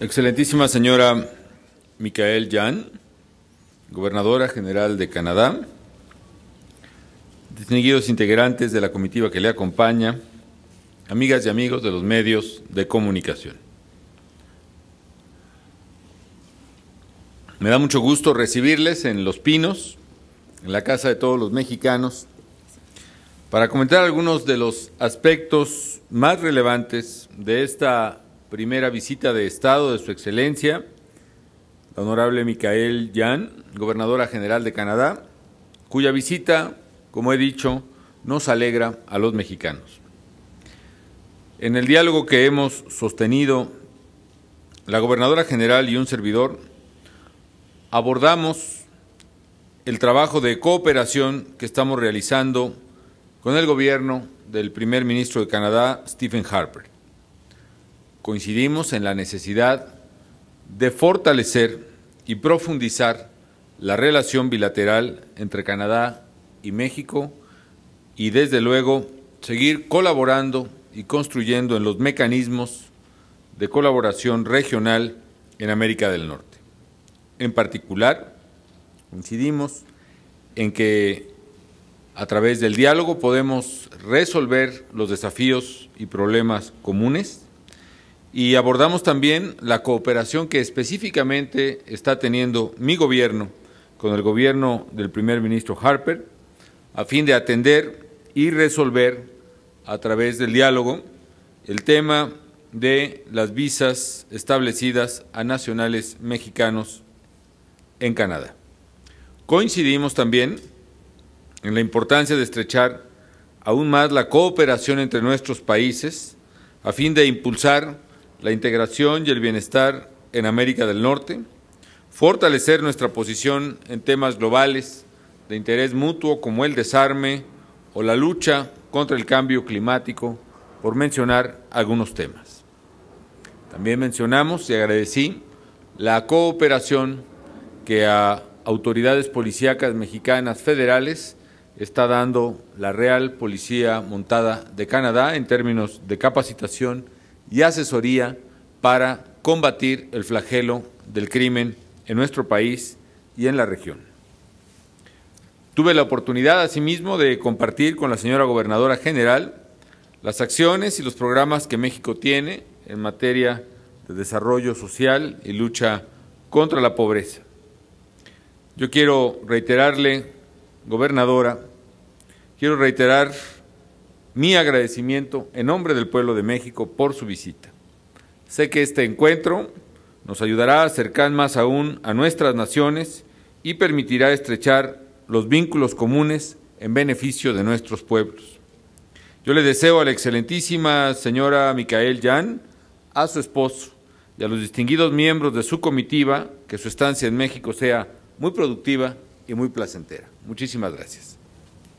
Excelentísima señora Micael Jan, gobernadora general de Canadá, distinguidos integrantes de la comitiva que le acompaña, amigas y amigos de los medios de comunicación. Me da mucho gusto recibirles en Los Pinos, en la casa de todos los mexicanos, para comentar algunos de los aspectos más relevantes de esta primera visita de Estado de Su Excelencia, la honorable Micael Jan, gobernadora general de Canadá, cuya visita, como he dicho, nos alegra a los mexicanos. En el diálogo que hemos sostenido, la gobernadora general y un servidor abordamos el trabajo de cooperación que estamos realizando con el gobierno del primer ministro de Canadá, Stephen Harper coincidimos en la necesidad de fortalecer y profundizar la relación bilateral entre Canadá y México y desde luego seguir colaborando y construyendo en los mecanismos de colaboración regional en América del Norte. En particular, coincidimos en que a través del diálogo podemos resolver los desafíos y problemas comunes y abordamos también la cooperación que específicamente está teniendo mi gobierno con el gobierno del primer ministro Harper a fin de atender y resolver a través del diálogo el tema de las visas establecidas a nacionales mexicanos en Canadá. Coincidimos también en la importancia de estrechar aún más la cooperación entre nuestros países a fin de impulsar la integración y el bienestar en América del Norte, fortalecer nuestra posición en temas globales de interés mutuo como el desarme o la lucha contra el cambio climático, por mencionar algunos temas. También mencionamos y agradecí la cooperación que a autoridades policíacas mexicanas federales está dando la Real Policía Montada de Canadá en términos de capacitación y asesoría para combatir el flagelo del crimen en nuestro país y en la región. Tuve la oportunidad, asimismo, de compartir con la señora gobernadora general las acciones y los programas que México tiene en materia de desarrollo social y lucha contra la pobreza. Yo quiero reiterarle, gobernadora, quiero reiterar mi agradecimiento en nombre del pueblo de México por su visita. Sé que este encuentro nos ayudará a acercar más aún a nuestras naciones y permitirá estrechar los vínculos comunes en beneficio de nuestros pueblos. Yo le deseo a la excelentísima señora Micael Yan, a su esposo y a los distinguidos miembros de su comitiva que su estancia en México sea muy productiva y muy placentera. Muchísimas gracias.